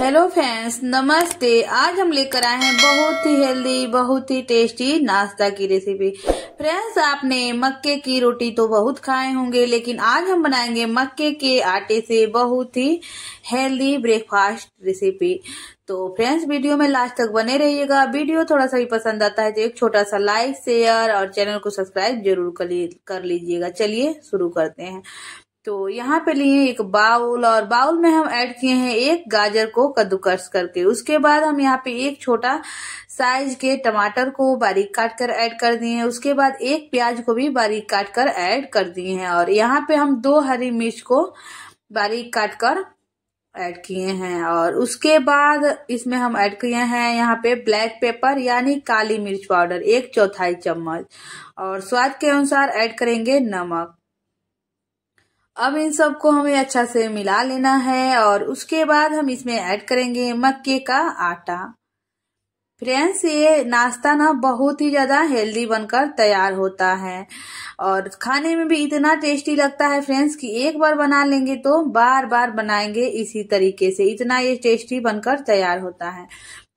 hello friends नमस्ते आज हम लेकर आए हैं बहुत ही हेल्दी बहुत ही टेस्टी नाश्ता की रेसिपी फ्रेंड्स आपने मक्के की रोटी तो बहुत खाए होंगे लेकिन आज हम बनाएंगे मक्के के आटे से बहुत ही हेल्दी ब्रेकफास्ट रेसिपी तो फ्रेंड्स वीडियो में लास्ट तक बने रहिएगा वीडियो थोड़ा सा भी पसंद आता है तो एक छोटा सा लाइक शेयर और चैनल को सब्सक्राइब जरूर कर लीजिएगा चलिए शुरू करते हैं तो यहाँ पे लिए एक बाउल और बाउल में हम ऐड किए हैं एक गाजर को कद्दूकस करके उसके बाद हम यहाँ पे एक छोटा साइज के टमाटर को बारीक काट कर ऐड कर दिए हैं उसके बाद एक प्याज को भी बारीक काट कर ऐड कर दिए हैं और यहाँ पे हम दो हरी मिर्च को बारीक काट कर ऐड किए हैं और उसके बाद इसमें हम ऐड किए हैं यहाँ पे ब्लैक पेपर यानी काली मिर्च पाउडर एक चौथाई चम्मच और स्वाद के अनुसार ऐड करेंगे नमक अब इन सबको हमें अच्छा से मिला लेना है और उसके बाद हम इसमें ऐड करेंगे मक्के का आटा फ्रेंड्स ये नाश्ता ना बहुत ही ज़्यादा हेल्दी बनकर तैयार होता है और खाने में भी इतना टेस्टी लगता है फ्रेंड्स कि एक बार बना लेंगे तो बार बार बनाएंगे इसी तरीके से इतना ये टेस्टी बनकर तैयार होता है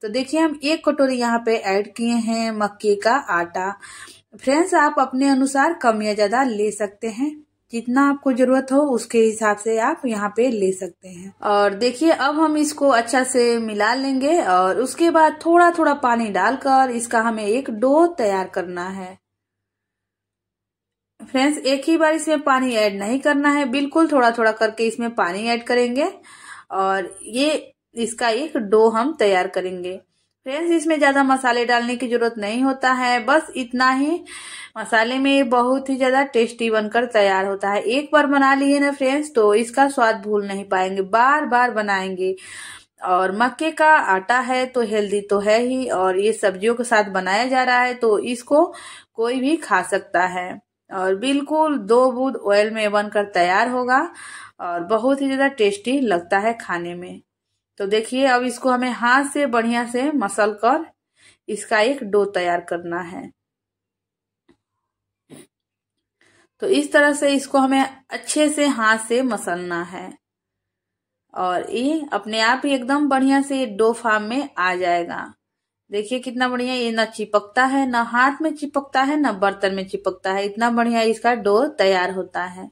तो देखिए हम एक कटोरी यहाँ पे ऐड किए हैं मक्के का आटा फ्रेंड्स आप अपने अनुसार कम या ज़्यादा ले सकते हैं जितना आपको जरूरत हो उसके हिसाब से आप यहाँ पे ले सकते हैं और देखिए अब हम इसको अच्छा से मिला लेंगे और उसके बाद थोड़ा थोड़ा पानी डालकर इसका हमें एक डो तैयार करना है फ्रेंड्स एक ही बार इसमें पानी ऐड नहीं करना है बिल्कुल थोड़ा थोड़ा करके इसमें पानी ऐड करेंगे और ये इसका एक डो हम तैयार करेंगे फ्रेंड्स इसमें ज़्यादा मसाले डालने की ज़रूरत नहीं होता है बस इतना ही मसाले में बहुत ही ज़्यादा टेस्टी बनकर तैयार होता है एक बार बना लिए ना फ्रेंड्स तो इसका स्वाद भूल नहीं पाएंगे बार बार बनाएंगे और मक्के का आटा है तो हेल्दी तो है ही और ये सब्जियों के साथ बनाया जा रहा है तो इसको कोई भी खा सकता है और बिल्कुल दो बूंद ऑयल में बनकर तैयार होगा और बहुत ही ज़्यादा टेस्टी लगता है खाने में तो देखिए अब इसको हमें हाथ से बढ़िया से मसल कर इसका एक डो तैयार करना है तो इस तरह से इसको हमें अच्छे से हाथ से मसलना है और ये अपने आप ही एकदम बढ़िया से ये डो फार्म में आ जाएगा देखिए कितना बढ़िया ये ना चिपकता है ना हाथ में चिपकता है ना बर्तन में चिपकता है इतना बढ़िया इसका डो तैयार होता है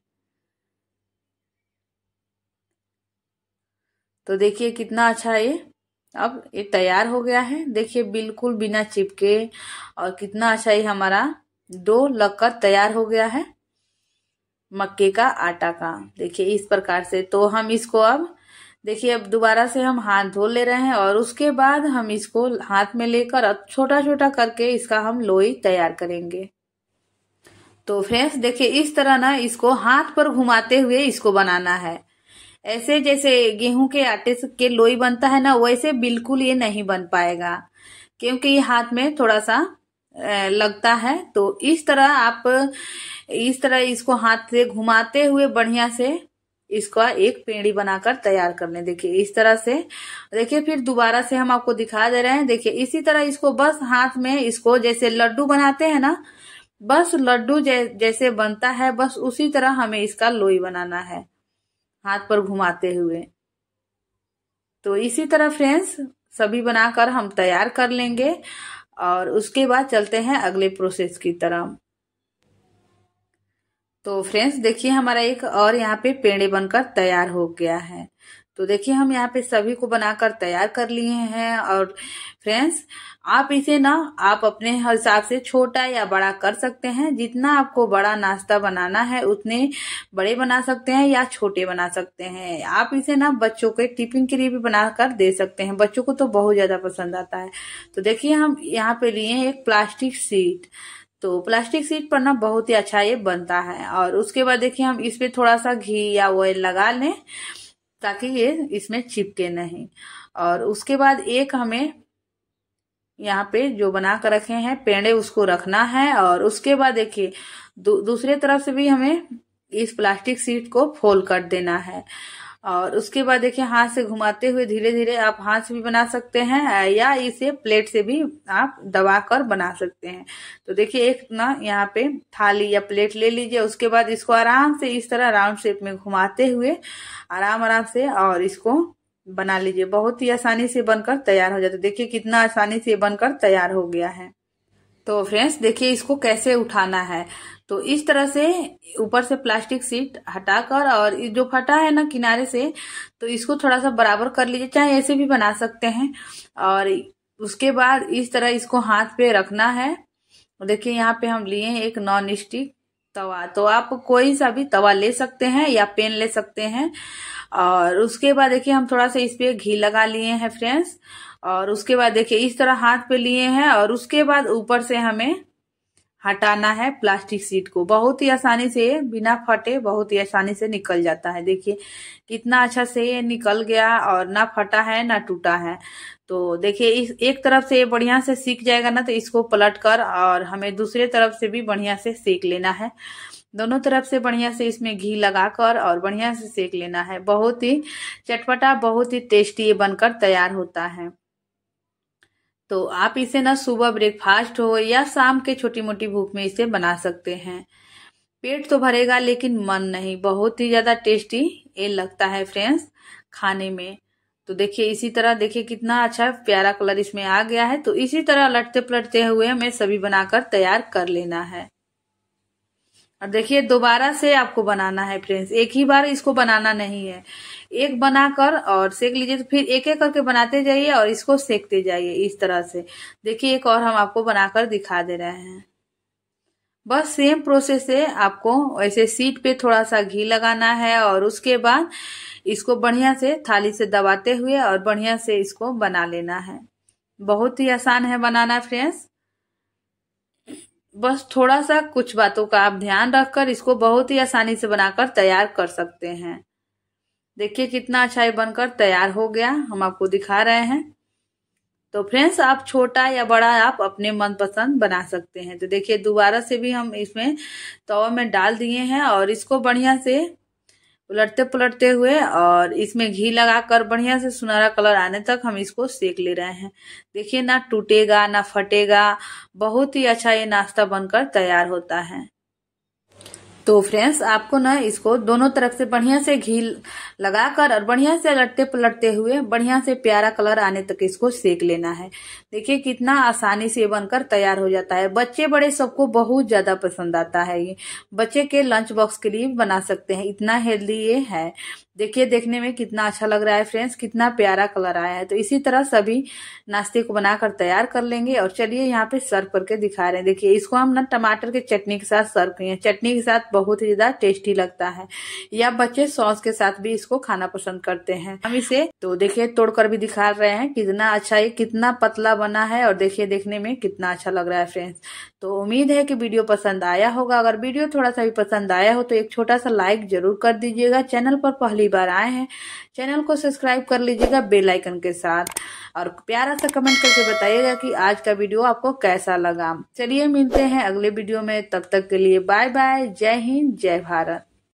तो देखिए कितना अच्छा ये अब ये तैयार हो गया है देखिए बिल्कुल बिना चिपके और कितना अच्छा ये हमारा डो लगकर तैयार हो गया है मक्के का आटा का देखिए इस प्रकार से तो हम इसको अब देखिए अब दोबारा से हम हाथ धो ले रहे हैं और उसके बाद हम इसको हाथ में लेकर अब छोटा छोटा करके इसका हम लोई तैयार करेंगे तो फ्रेंड्स देखिए इस तरह ना इसको हाथ पर घुमाते हुए इसको बनाना है ऐसे जैसे गेहूं के आटे के लोई बनता है ना वैसे बिल्कुल ये नहीं बन पाएगा क्योंकि ये हाथ में थोड़ा सा लगता है तो इस तरह आप इस तरह इसको हाथ से घुमाते हुए बढ़िया से इसका एक पेड़ी बनाकर तैयार कर लें देखिए इस तरह से देखिए फिर दोबारा से हम आपको दिखा दे रहे हैं देखिए इसी तरह इसको बस हाथ में इसको जैसे लड्डू बनाते हैं ना बस लड्डू जै, जैसे बनता है बस उसी तरह हमें इसका लोई बनाना है हाथ पर घुमाते हुए तो इसी तरह फ्रेंड्स सभी बनाकर हम तैयार कर लेंगे और उसके बाद चलते हैं अगले प्रोसेस की तरफ तो फ्रेंड्स देखिए हमारा एक और यहाँ पे पेड़े बनकर तैयार हो गया है तो देखिए हम यहाँ पे सभी को बनाकर तैयार कर लिए हैं और फ्रेंड्स आप इसे ना आप अपने हिसाब से छोटा या बड़ा कर सकते हैं जितना आपको बड़ा नाश्ता बनाना है उतने बड़े बना सकते हैं या छोटे बना सकते हैं आप इसे ना बच्चों के टिफिन के लिए भी बनाकर दे सकते हैं बच्चों को तो बहुत ज़्यादा पसंद आता है तो देखिए हम यहाँ पे लिए एक प्लास्टिक सीट तो प्लास्टिक सीट पर ना बहुत ही अच्छा ये बनता है और उसके बाद देखिए हम इस पे थोड़ा सा घी या ऑयल लगा लें ताकि ये इसमें चिपके नहीं और उसके बाद एक हमें यहाँ पे जो बना कर रखे हैं पेड़े उसको रखना है और उसके बाद देखिए दू, दूसरे तरफ से भी हमें इस प्लास्टिक सीट को फोल्ड कर देना है और उसके बाद देखिए हाथ से घुमाते हुए धीरे धीरे आप हाथ से भी बना सकते हैं या इसे प्लेट से भी आप दबा कर बना सकते हैं तो देखिए एक ना यहाँ पे थाली या प्लेट ले लीजिए उसके बाद इसको आराम से इस तरह राउंड शेप में घुमाते हुए आराम आराम से और इसको बना लीजिए बहुत ही आसानी से बनकर तैयार हो जाता है देखिए कितना आसानी से बनकर तैयार हो गया है तो फ्रेंड्स देखिए इसको कैसे उठाना है तो इस तरह से ऊपर से प्लास्टिक सीट हटाकर और जो फटा है ना किनारे से तो इसको थोड़ा सा बराबर कर लीजिए चाहे ऐसे भी बना सकते हैं और उसके बाद इस तरह इसको हाथ पे रखना है देखिए यहाँ पे हम लिए एक नॉन स्टिक तवा तो आप कोई सा भी तवा ले सकते हैं या पेन ले सकते हैं और उसके बाद देखिए हम थोड़ा सा इस पे घी लगा लिए हैं फ्रेंड्स और उसके बाद देखिए इस तरह हाथ पे लिए हैं और उसके बाद ऊपर से हमें हटाना है प्लास्टिक सीट को बहुत ही आसानी से बिना फटे बहुत ही आसानी से निकल जाता है देखिए कितना अच्छा से ये निकल गया और ना फटा है ना टूटा है तो देखिए इस एक तरफ से बढ़िया से सीख जाएगा ना तो इसको पलट कर और हमें दूसरे तरफ से भी बढ़िया से सेक लेना है दोनों तरफ से बढ़िया से इसमें घी लगाकर और बढ़िया से सेक लेना है बहुत ही चटपटा बहुत ही टेस्टी बनकर तैयार होता है तो आप इसे ना सुबह ब्रेकफास्ट हो या शाम के छोटी मोटी भूख में इसे बना सकते हैं पेट तो भरेगा लेकिन मन नहीं बहुत ही ज़्यादा टेस्टी ये लगता है फ्रेंड्स खाने में तो देखिए इसी तरह देखिए कितना अच्छा प्यारा कलर इसमें आ गया है तो इसी तरह लटते पलटते हुए हमें सभी बनाकर तैयार कर लेना है और देखिए दोबारा से आपको बनाना है फ्रेंड्स एक ही बार इसको बनाना नहीं है एक बनाकर और सेक लीजिए तो फिर एक एक करके बनाते जाइए और इसको सेकते जाइए इस तरह से देखिए एक और हम आपको बनाकर दिखा दे रहे हैं बस सेम प्रोसेस है आपको ऐसे सीट पे थोड़ा सा घी लगाना है और उसके बाद इसको बढ़िया से थाली से दबाते हुए और बढ़िया से इसको बना लेना है बहुत ही आसान है बनाना फ्रेंड्स बस थोड़ा सा कुछ बातों का आप ध्यान रखकर इसको बहुत ही आसानी से बनाकर तैयार कर सकते हैं देखिए कितना अच्छा ये बनकर तैयार हो गया हम आपको दिखा रहे हैं तो फ्रेंड्स आप छोटा या बड़ा आप अपने मनपसंद बना सकते हैं तो देखिए दोबारा से भी हम इसमें तवा में डाल दिए हैं और इसको बढ़िया से उलटते पुलटते हुए और इसमें घी लगाकर बढ़िया से सुनहरा कलर आने तक हम इसको सेक ले रहे हैं देखिए ना टूटेगा ना फटेगा बहुत ही अच्छा ये नाश्ता बनकर तैयार होता है तो फ्रेंड्स आपको ना इसको दोनों तरफ से बढ़िया से घी लगाकर और बढ़िया से लटते पलटते हुए बढ़िया से प्यारा कलर आने तक इसको सेक लेना है देखिए कितना आसानी से बनकर तैयार हो जाता है बच्चे बड़े सबको बहुत ज़्यादा पसंद आता है ये बच्चे के लंच बॉक्स के लिए बना सकते हैं इतना हेल्दी ये है देखिए देखने में कितना अच्छा लग रहा है फ्रेंड्स कितना प्यारा कलर आया है तो इसी तरह सभी नाश्ते को बनाकर तैयार कर लेंगे और चलिए यहाँ पे सर्व करके दिखा रहे हैं देखिए इसको हम ना टमाटर के चटनी के साथ सर्व किए चटनी के साथ बहुत ही ज़्यादा टेस्टी लगता है या बच्चे सॉस के साथ भी इसको खाना पसंद करते हैं हम इसे तो देखिए तोड़कर भी दिखा रहे हैं कितना अच्छा ये कितना पतला बना है और देखिए देखने में कितना अच्छा लग रहा है फ्रेंड्स तो उम्मीद है कि वीडियो पसंद आया होगा अगर वीडियो थोड़ा सा भी पसंद आया हो तो एक छोटा सा लाइक जरूर कर दीजिएगा चैनल पर पहली बार आए हैं चैनल को सब्सक्राइब कर लीजिएगा बेल आइकन के साथ और प्यारा सा कमेंट करके बताइएगा कि आज का वीडियो आपको कैसा लगा चलिए मिलते हैं अगले वीडियो में तब तक के लिए बाय बाय जय हिंद जय भारत